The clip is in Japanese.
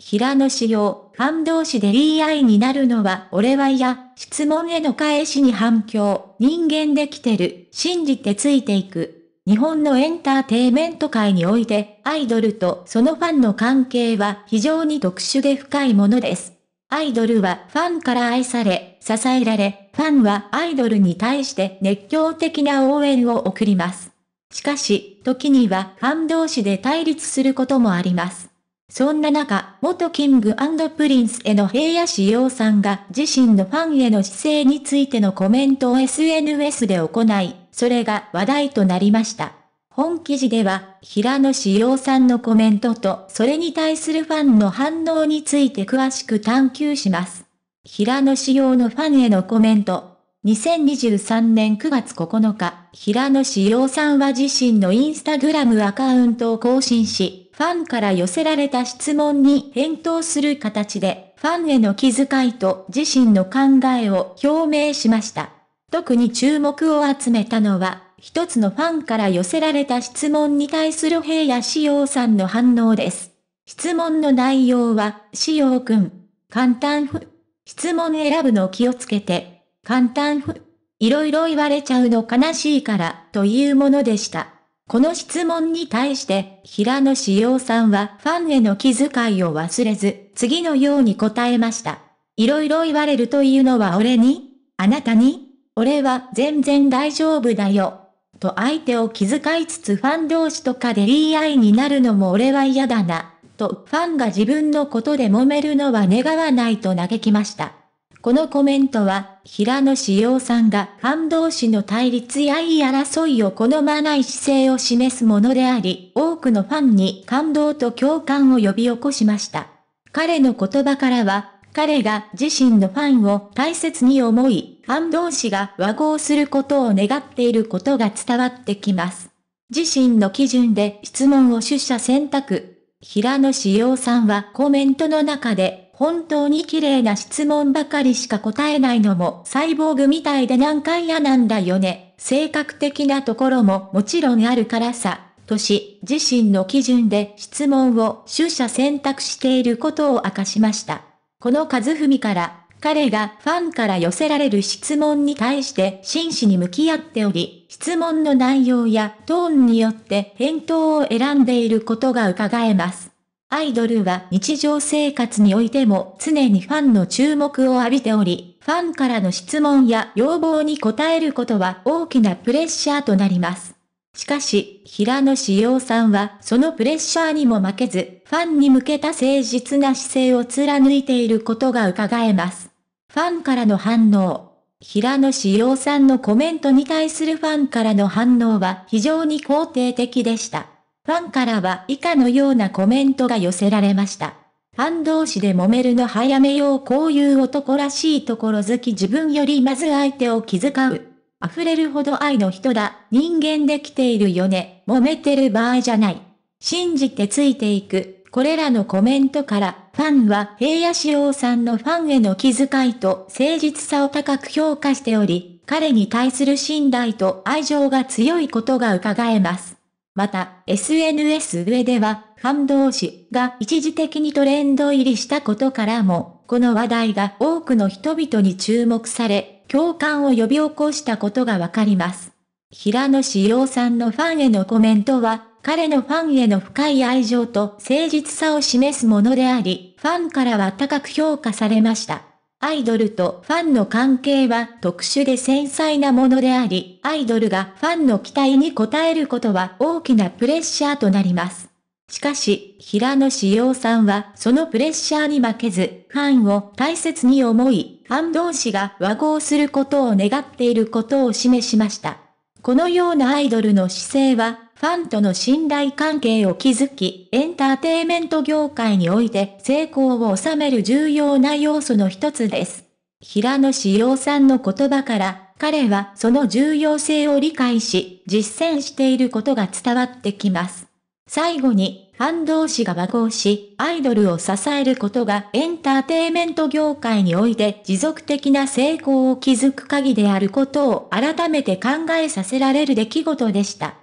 平野紫耀、感動詞で DI になるのは俺は嫌、質問への返しに反響、人間できてる、信じてついていく。日本のエンターテイメント界において、アイドルとそのファンの関係は非常に特殊で深いものです。アイドルはファンから愛され、支えられ、ファンはアイドルに対して熱狂的な応援を送ります。しかし、時にはファン同士で対立することもあります。そんな中、元キングプリンスへの平野志陽さんが自身のファンへの姿勢についてのコメントを SNS で行い、それが話題となりました。本記事では、平野志陽さんのコメントとそれに対するファンの反応について詳しく探求します。平野志陽のファンへのコメント。2023年9月9日、平野志陽さんは自身のインスタグラムアカウントを更新し、ファンから寄せられた質問に返答する形で、ファンへの気遣いと自身の考えを表明しました。特に注目を集めたのは、一つのファンから寄せられた質問に対する平野志陽さんの反応です。質問の内容は、志陽くん、簡単ふ。質問選ぶの気をつけて、簡単ふ。いろいろ言われちゃうの悲しいから、というものでした。この質問に対して、平野志陽さんはファンへの気遣いを忘れず、次のように答えました。いろいろ言われるというのは俺にあなたに俺は全然大丈夫だよ。と相手を気遣いつつファン同士とかで言い合いになるのも俺は嫌だな。とファンが自分のことで揉めるのは願わないと嘆きました。このコメントは、平野志陽さんが感動士の対立やいい争いを好まない姿勢を示すものであり、多くのファンに感動と共感を呼び起こしました。彼の言葉からは、彼が自身のファンを大切に思い、ファン同士が和合することを願っていることが伝わってきます。自身の基準で質問を出社選択。平野志陽さんはコメントの中で本当に綺麗な質問ばかりしか答えないのもサイボーグみたいで難解嫌なんだよね。性格的なところももちろんあるからさ。とし、自身の基準で質問を取捨選択していることを明かしました。この和文から、彼がファンから寄せられる質問に対して真摯に向き合っており、質問の内容やトーンによって返答を選んでいることが伺えます。アイドルは日常生活においても常にファンの注目を浴びており、ファンからの質問や要望に応えることは大きなプレッシャーとなります。しかし、平野志陽さんはそのプレッシャーにも負けず、ファンに向けた誠実な姿勢を貫いていることが伺えます。ファンからの反応。平野志陽さんのコメントに対するファンからの反応は非常に肯定的でした。ファンからは以下のようなコメントが寄せられました。ファン同士で揉めるの早めようこういう男らしいところ好き自分よりまず相手を気遣う。溢れるほど愛の人だ。人間できているよね。揉めてる場合じゃない。信じてついていく。これらのコメントから、ファンは平野志耀さんのファンへの気遣いと誠実さを高く評価しており、彼に対する信頼と愛情が強いことが伺えます。また、SNS 上では、ファン同士が一時的にトレンド入りしたことからも、この話題が多くの人々に注目され、共感を呼び起こしたことがわかります。平野志陽さんのファンへのコメントは、彼のファンへの深い愛情と誠実さを示すものであり、ファンからは高く評価されました。アイドルとファンの関係は特殊で繊細なものであり、アイドルがファンの期待に応えることは大きなプレッシャーとなります。しかし、平野志陽さんはそのプレッシャーに負けず、ファンを大切に思い、ファン同士が和合することを願っていることを示しました。このようなアイドルの姿勢はファンとの信頼関係を築き、エンターテイメント業界において成功を収める重要な要素の一つです。平野志陽さんの言葉から、彼はその重要性を理解し、実践していることが伝わってきます。最後に、ファン同士が和合し、アイドルを支えることがエンターテイメント業界において持続的な成功を築く鍵であることを改めて考えさせられる出来事でした。